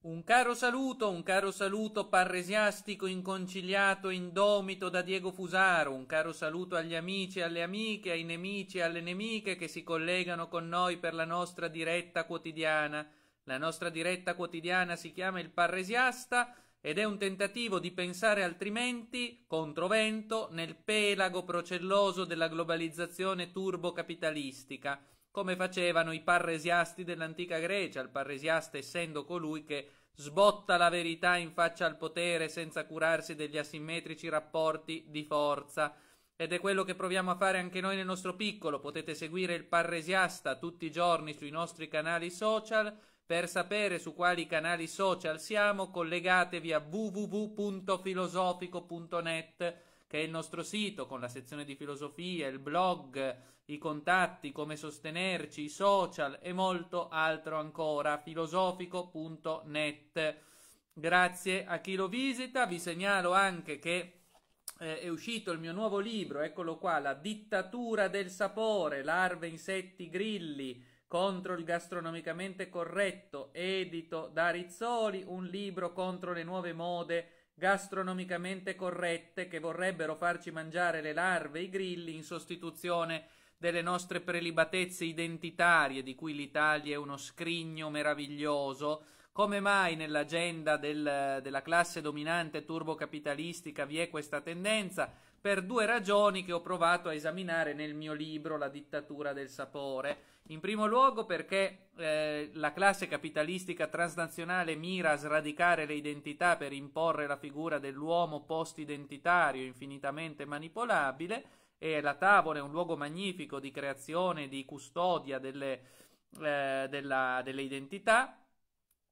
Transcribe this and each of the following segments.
Un caro saluto, un caro saluto parresiastico inconciliato, indomito da Diego Fusaro, un caro saluto agli amici, e alle amiche, ai nemici e alle nemiche che si collegano con noi per la nostra diretta quotidiana. La nostra diretta quotidiana si chiama Il Parresiasta ed è un tentativo di pensare altrimenti, controvento, nel pelago procelloso della globalizzazione turbocapitalistica come facevano i parresiasti dell'antica Grecia, il parresiasta essendo colui che sbotta la verità in faccia al potere senza curarsi degli asimmetrici rapporti di forza. Ed è quello che proviamo a fare anche noi nel nostro piccolo. Potete seguire il parresiasta tutti i giorni sui nostri canali social. Per sapere su quali canali social siamo, collegatevi a www.filosofico.net che è il nostro sito con la sezione di filosofia, il blog, i contatti, come sostenerci, i social e molto altro ancora, filosofico.net. Grazie a chi lo visita, vi segnalo anche che eh, è uscito il mio nuovo libro, eccolo qua, La dittatura del sapore, larve, insetti, grilli contro il gastronomicamente corretto, edito da Rizzoli, un libro contro le nuove mode gastronomicamente corrette che vorrebbero farci mangiare le larve e i grilli in sostituzione delle nostre prelibatezze identitarie di cui l'Italia è uno scrigno meraviglioso, come mai nell'agenda del, della classe dominante turbocapitalistica vi è questa tendenza? per due ragioni che ho provato a esaminare nel mio libro La dittatura del sapore. In primo luogo perché eh, la classe capitalistica transnazionale mira a sradicare le identità per imporre la figura dell'uomo post-identitario infinitamente manipolabile e la tavola è un luogo magnifico di creazione, e di custodia delle, eh, della, delle identità.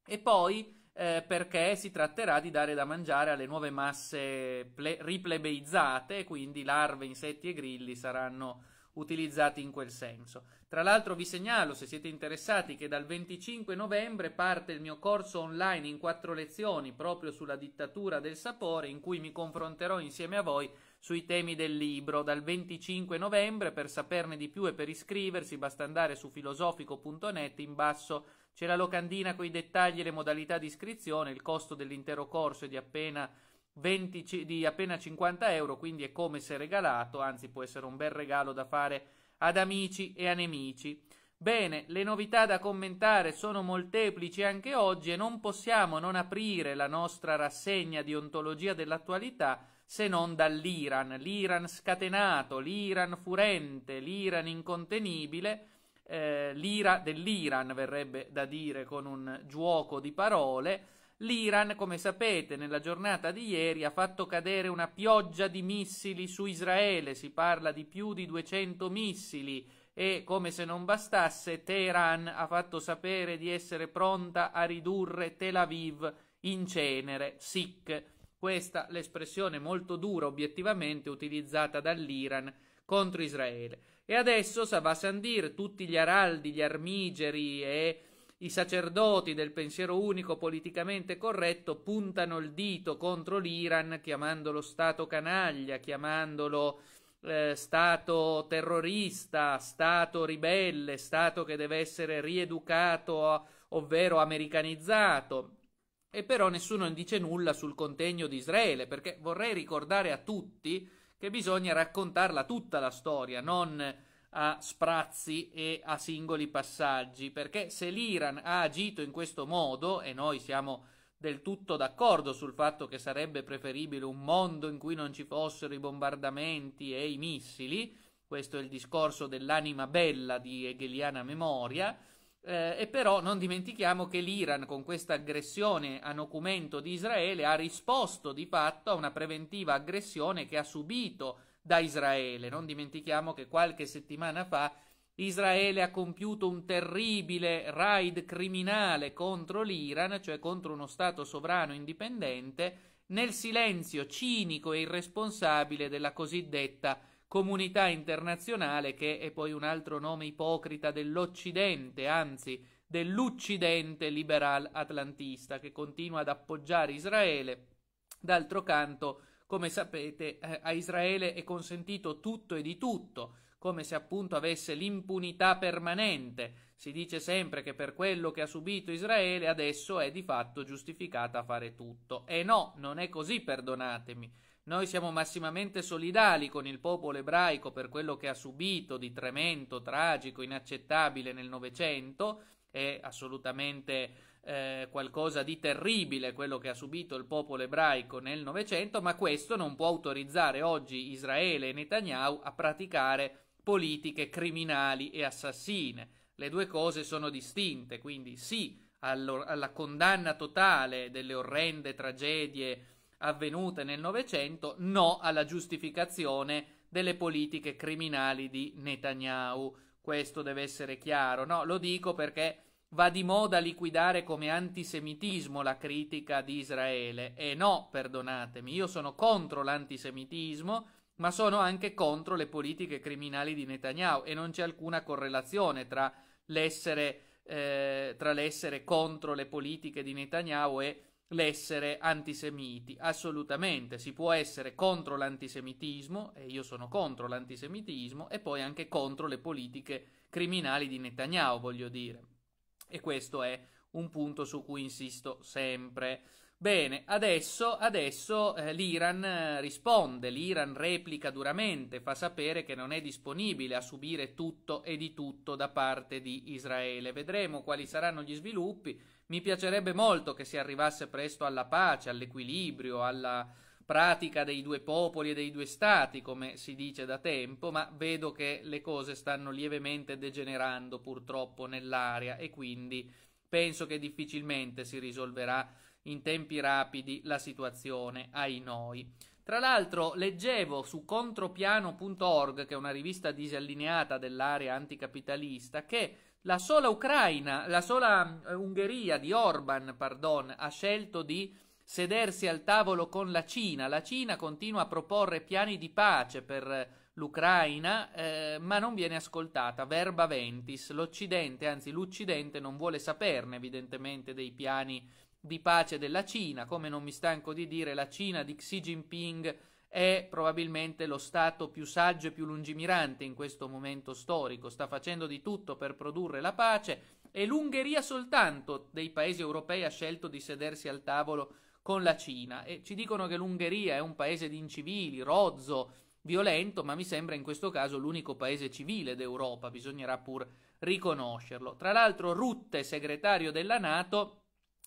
E poi eh, perché si tratterà di dare da mangiare alle nuove masse ple- riplebeizzate, quindi larve, insetti e grilli saranno utilizzati in quel senso. Tra l'altro vi segnalo, se siete interessati, che dal 25 novembre parte il mio corso online in quattro lezioni proprio sulla dittatura del sapore, in cui mi confronterò insieme a voi sui temi del libro. Dal 25 novembre, per saperne di più e per iscriversi, basta andare su filosofico.net in basso c'è la locandina con i dettagli e le modalità di iscrizione, il costo dell'intero corso è di appena 20, di appena 50 euro, quindi è come se regalato, anzi può essere un bel regalo da fare ad amici e a nemici. Bene, le novità da commentare sono molteplici anche oggi e non possiamo non aprire la nostra rassegna di ontologia dell'attualità se non dall'Iran, l'Iran scatenato, l'Iran furente, l'Iran incontenibile eh, l'Ira dell'Iran, verrebbe da dire con un giuoco di parole. L'Iran, come sapete, nella giornata di ieri ha fatto cadere una pioggia di missili su Israele, si parla di più di 200 missili e, come se non bastasse, Teheran ha fatto sapere di essere pronta a ridurre Tel Aviv in cenere, sic. Questa l'espressione molto dura obiettivamente utilizzata dall'Iran contro Israele. E adesso Savasandir, tutti gli araldi, gli armigeri e i sacerdoti del pensiero unico politicamente corretto puntano il dito contro l'Iran chiamandolo Stato canaglia, chiamandolo eh, Stato terrorista, Stato ribelle, Stato che deve essere rieducato, ovvero americanizzato. E però nessuno dice nulla sul contegno di Israele, perché vorrei ricordare a tutti che bisogna raccontarla tutta la storia, non a sprazzi e a singoli passaggi, perché se l'Iran ha agito in questo modo, e noi siamo del tutto d'accordo sul fatto che sarebbe preferibile un mondo in cui non ci fossero i bombardamenti e i missili, questo è il discorso dell'anima bella di hegeliana memoria, eh, e però non dimentichiamo che l'Iran con questa aggressione a documento di Israele ha risposto di fatto a una preventiva aggressione che ha subito da Israele. Non dimentichiamo che qualche settimana fa Israele ha compiuto un terribile raid criminale contro l'Iran, cioè contro uno Stato sovrano indipendente, nel silenzio cinico e irresponsabile della cosiddetta comunità internazionale che è poi un altro nome ipocrita dell'Occidente, anzi dell'Occidente liberal atlantista che continua ad appoggiare Israele. D'altro canto, come sapete, eh, a Israele è consentito tutto e di tutto, come se appunto avesse l'impunità permanente. Si dice sempre che per quello che ha subito Israele adesso è di fatto giustificata a fare tutto. E no, non è così, perdonatemi. Noi siamo massimamente solidali con il popolo ebraico per quello che ha subito di tremendo, tragico, inaccettabile nel Novecento, è assolutamente eh, qualcosa di terribile quello che ha subito il popolo ebraico nel Novecento, ma questo non può autorizzare oggi Israele e Netanyahu a praticare politiche criminali e assassine. Le due cose sono distinte, quindi sì alla condanna totale delle orrende tragedie avvenute nel Novecento, no alla giustificazione delle politiche criminali di Netanyahu. Questo deve essere chiaro, no? Lo dico perché va di moda liquidare come antisemitismo la critica di Israele. E no, perdonatemi, io sono contro l'antisemitismo, ma sono anche contro le politiche criminali di Netanyahu e non c'è alcuna correlazione tra l'essere, eh, tra l'essere contro le politiche di Netanyahu e l'essere antisemiti, assolutamente, si può essere contro l'antisemitismo, e io sono contro l'antisemitismo, e poi anche contro le politiche criminali di Netanyahu, voglio dire. E questo è un punto su cui insisto sempre. Bene, adesso, adesso eh, l'Iran eh, risponde, l'Iran replica duramente, fa sapere che non è disponibile a subire tutto e di tutto da parte di Israele. Vedremo quali saranno gli sviluppi. Mi piacerebbe molto che si arrivasse presto alla pace, all'equilibrio, alla pratica dei due popoli e dei due stati, come si dice da tempo, ma vedo che le cose stanno lievemente degenerando purtroppo nell'area e quindi penso che difficilmente si risolverà in tempi rapidi la situazione, ai noi. Tra l'altro leggevo su contropiano.org, che è una rivista disallineata dell'area anticapitalista, che la sola Ucraina, la sola eh, Ungheria di Orban, pardon, ha scelto di sedersi al tavolo con la Cina. La Cina continua a proporre piani di pace per l'Ucraina, eh, ma non viene ascoltata. Verba ventis, l'Occidente, anzi l'Occidente non vuole saperne evidentemente dei piani di di pace della Cina. Come non mi stanco di dire, la Cina di Xi Jinping è probabilmente lo Stato più saggio e più lungimirante in questo momento storico, sta facendo di tutto per produrre la pace e l'Ungheria soltanto dei paesi europei ha scelto di sedersi al tavolo con la Cina e ci dicono che l'Ungheria è un paese di incivili, rozzo, violento, ma mi sembra in questo caso l'unico paese civile d'Europa, bisognerà pur riconoscerlo. Tra l'altro Rutte, segretario della Nato,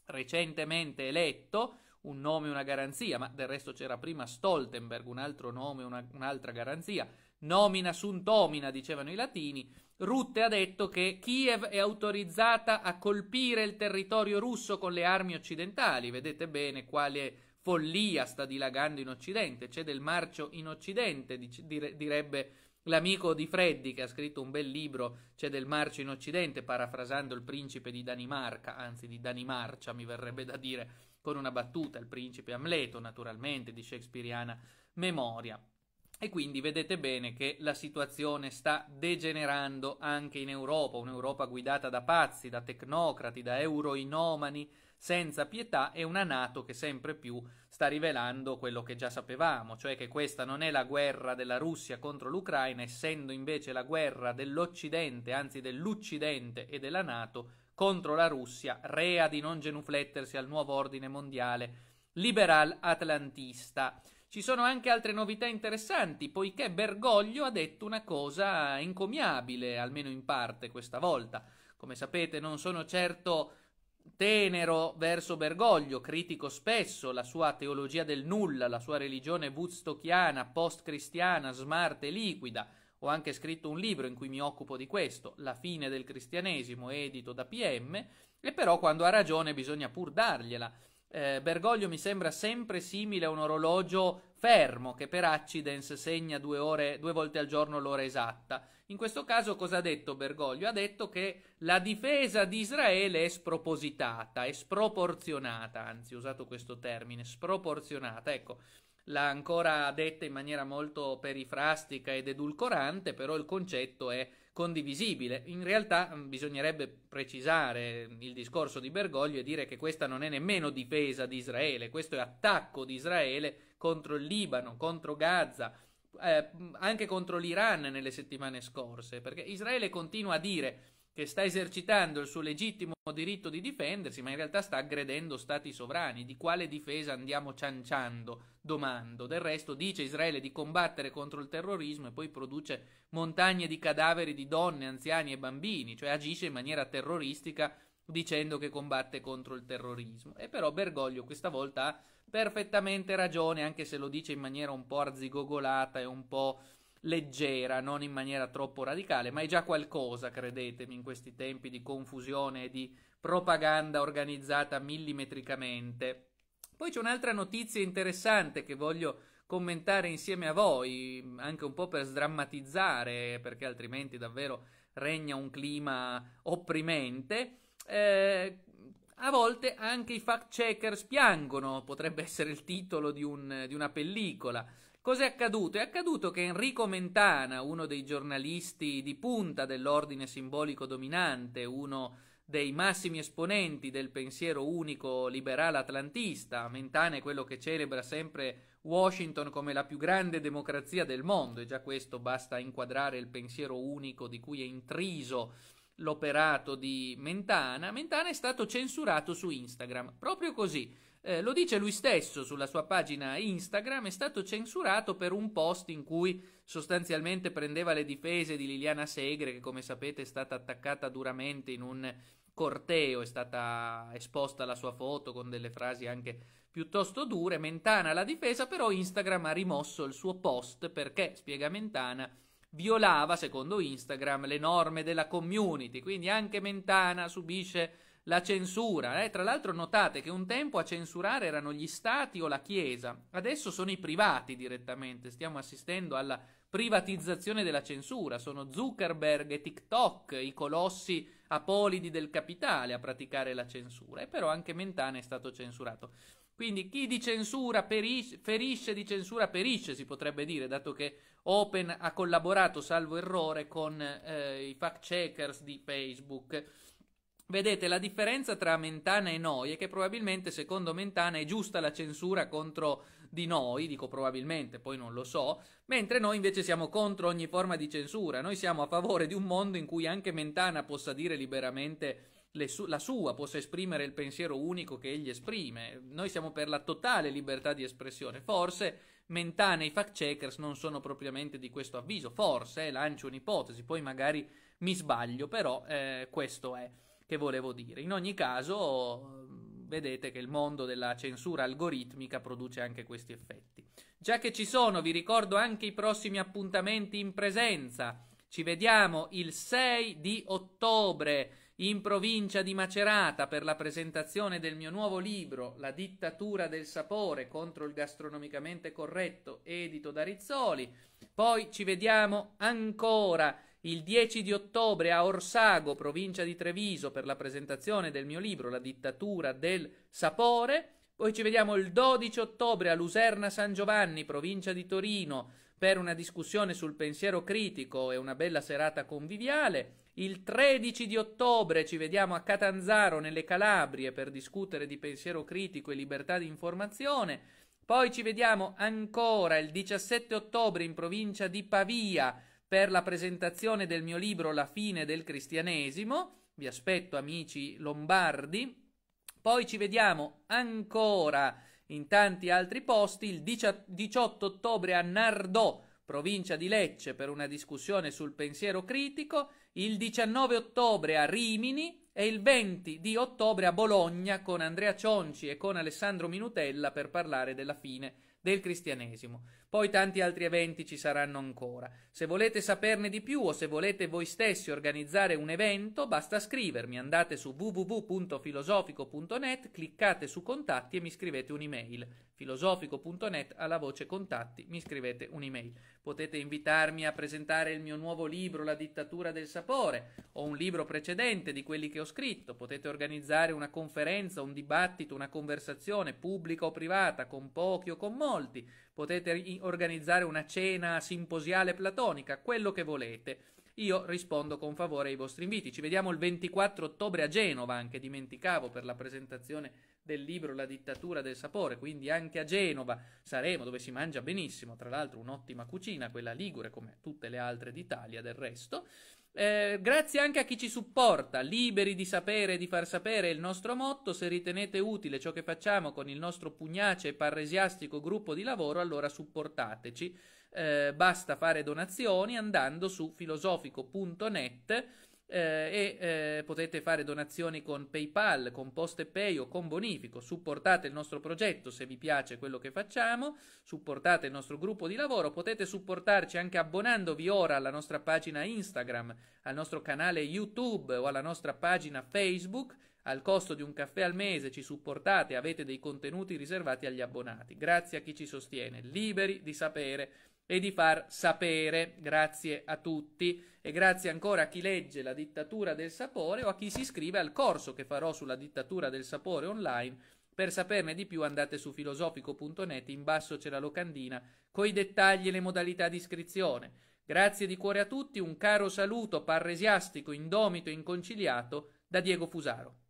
recentemente eletto, un nome e una garanzia, ma del resto c'era prima Stoltenberg, un altro nome e una, un'altra garanzia, nomina sunt omina, dicevano i latini, Rutte ha detto che Kiev è autorizzata a colpire il territorio russo con le armi occidentali, vedete bene quale follia sta dilagando in Occidente, c'è del marcio in Occidente, dice, dire, direbbe L'amico di Freddi, che ha scritto un bel libro, C'è del marcio in Occidente, parafrasando il principe di Danimarca, anzi di Danimarcia mi verrebbe da dire, con una battuta, il principe Amleto, naturalmente, di shakespeariana memoria. E quindi vedete bene che la situazione sta degenerando anche in Europa, un'Europa guidata da pazzi, da tecnocrati, da euroinomani senza pietà e una Nato che sempre più sta rivelando quello che già sapevamo, cioè che questa non è la guerra della Russia contro l'Ucraina, essendo invece la guerra dell'Occidente, anzi dell'Uccidente e della Nato contro la Russia, rea di non genuflettersi al nuovo ordine mondiale liberal atlantista. Ci sono anche altre novità interessanti, poiché Bergoglio ha detto una cosa encomiabile, almeno in parte questa volta. Come sapete, non sono certo tenero verso Bergoglio, critico spesso la sua teologia del nulla, la sua religione woodstockiana, post-cristiana, smart e liquida. Ho anche scritto un libro in cui mi occupo di questo, La fine del cristianesimo, edito da PM, e però quando ha ragione bisogna pur dargliela. Eh, Bergoglio mi sembra sempre simile a un orologio fermo che per accidens segna due, ore, due volte al giorno l'ora esatta. In questo caso cosa ha detto Bergoglio? Ha detto che la difesa di Israele è spropositata, è sproporzionata, anzi ho usato questo termine, sproporzionata. Ecco, l'ha ancora detta in maniera molto perifrastica ed edulcorante, però il concetto è condivisibile. In realtà mm, bisognerebbe precisare mm, il discorso di Bergoglio e dire che questa non è nemmeno difesa di Israele, questo è attacco di Israele contro il Libano, contro Gaza, eh, mm, anche contro l'Iran nelle settimane scorse, perché Israele continua a dire che sta esercitando il suo legittimo diritto di difendersi, ma in realtà sta aggredendo stati sovrani. Di quale difesa andiamo cianciando? Domando. Del resto dice Israele di combattere contro il terrorismo e poi produce montagne di cadaveri di donne, anziani e bambini, cioè agisce in maniera terroristica dicendo che combatte contro il terrorismo. E però Bergoglio questa volta ha perfettamente ragione, anche se lo dice in maniera un po' arzigogolata e un po' leggera, non in maniera troppo radicale, ma è già qualcosa, credetemi, in questi tempi di confusione e di propaganda organizzata millimetricamente. Poi c'è un'altra notizia interessante che voglio commentare insieme a voi, anche un po' per sdrammatizzare, perché altrimenti davvero regna un clima opprimente. Eh, a volte anche i fact checkers piangono, potrebbe essere il titolo di, un, di una pellicola. Cos'è accaduto? È accaduto che Enrico Mentana, uno dei giornalisti di punta dell'ordine simbolico dominante, uno dei massimi esponenti del pensiero unico liberale atlantista, Mentana è quello che celebra sempre Washington come la più grande democrazia del mondo, e già questo basta inquadrare il pensiero unico di cui è intriso l'operato di Mentana, Mentana è stato censurato su Instagram, proprio così eh, lo dice lui stesso sulla sua pagina Instagram, è stato censurato per un post in cui sostanzialmente prendeva le difese di Liliana Segre, che come sapete è stata attaccata duramente in un corteo, è stata esposta la sua foto con delle frasi anche piuttosto dure, Mentana la difesa, però Instagram ha rimosso il suo post perché, spiega Mentana, violava, secondo Instagram, le norme della community, quindi anche Mentana subisce la censura. Eh? Tra l'altro notate che un tempo a censurare erano gli stati o la Chiesa, adesso sono i privati direttamente, stiamo assistendo alla privatizzazione della censura, sono Zuckerberg e TikTok, i colossi apolidi del capitale a praticare la censura, e però anche Mentana è stato censurato. Quindi chi di censura perisce, ferisce di censura perisce, si potrebbe dire, dato che Open ha collaborato, salvo errore, con eh, i fact checkers di Facebook. Vedete, la differenza tra Mentana e noi è che probabilmente, secondo Mentana, è giusta la censura contro di noi, dico probabilmente, poi non lo so, mentre noi invece siamo contro ogni forma di censura, noi siamo a favore di un mondo in cui anche Mentana possa dire liberamente su- la sua, possa esprimere il pensiero unico che egli esprime, noi siamo per la totale libertà di espressione, forse Mentana e i fact checkers non sono propriamente di questo avviso, forse, eh, lancio un'ipotesi, poi magari mi sbaglio, però eh, questo è che volevo dire. In ogni caso, vedete che il mondo della censura algoritmica produce anche questi effetti. Già che ci sono, vi ricordo anche i prossimi appuntamenti in presenza. Ci vediamo il 6 di ottobre in provincia di Macerata per la presentazione del mio nuovo libro La dittatura del sapore contro il gastronomicamente corretto, edito da Rizzoli. Poi ci vediamo ancora il 10 di ottobre a Orsago, provincia di Treviso, per la presentazione del mio libro La dittatura del sapore. Poi ci vediamo il 12 ottobre a Luserna San Giovanni, provincia di Torino, per una discussione sul pensiero critico e una bella serata conviviale. Il 13 di ottobre ci vediamo a Catanzaro, nelle Calabrie, per discutere di pensiero critico e libertà di informazione. Poi ci vediamo ancora il 17 ottobre in provincia di Pavia per la presentazione del mio libro La fine del cristianesimo. Vi aspetto amici lombardi. Poi ci vediamo ancora in tanti altri posti il 18 ottobre a Nardò, provincia di Lecce, per una discussione sul pensiero critico, il 19 ottobre a Rimini e il 20 di ottobre a Bologna con Andrea Cionci e con Alessandro Minutella per parlare della fine del cristianesimo. Poi tanti altri eventi ci saranno ancora. Se volete saperne di più o se volete voi stessi organizzare un evento, basta scrivermi, andate su www.filosofico.net, cliccate su contatti e mi scrivete un'email filosofico.net alla voce contatti mi scrivete un'email. Potete invitarmi a presentare il mio nuovo libro La dittatura del sapore o un libro precedente di quelli che ho scritto. Potete organizzare una conferenza, un dibattito, una conversazione pubblica o privata con pochi o con molti. Potete organizzare una cena simposiale platonica, quello che volete. Io rispondo con favore ai vostri inviti. Ci vediamo il 24 ottobre a Genova, anche dimenticavo per la presentazione del libro La dittatura del sapore, quindi anche a Genova saremo dove si mangia benissimo, tra l'altro un'ottima cucina, quella ligure come tutte le altre d'Italia del resto. Eh, grazie anche a chi ci supporta, liberi di sapere e di far sapere il nostro motto, se ritenete utile ciò che facciamo con il nostro pugnace e parresiastico gruppo di lavoro, allora supportateci. Eh, basta fare donazioni andando su filosofico.net eh, e eh, potete fare donazioni con PayPal, con PostePay o con Bonifico. Supportate il nostro progetto se vi piace quello che facciamo, supportate il nostro gruppo di lavoro, potete supportarci anche abbonandovi ora alla nostra pagina Instagram, al nostro canale YouTube o alla nostra pagina Facebook. Al costo di un caffè al mese ci supportate, avete dei contenuti riservati agli abbonati. Grazie a chi ci sostiene, liberi di sapere e di far sapere. Grazie a tutti e grazie ancora a chi legge La dittatura del sapore o a chi si iscrive al corso che farò sulla dittatura del sapore online. Per saperne di più andate su filosofico.net, in basso c'è la locandina con i dettagli e le modalità di iscrizione. Grazie di cuore a tutti, un caro saluto parresiastico, indomito e inconciliato da Diego Fusaro.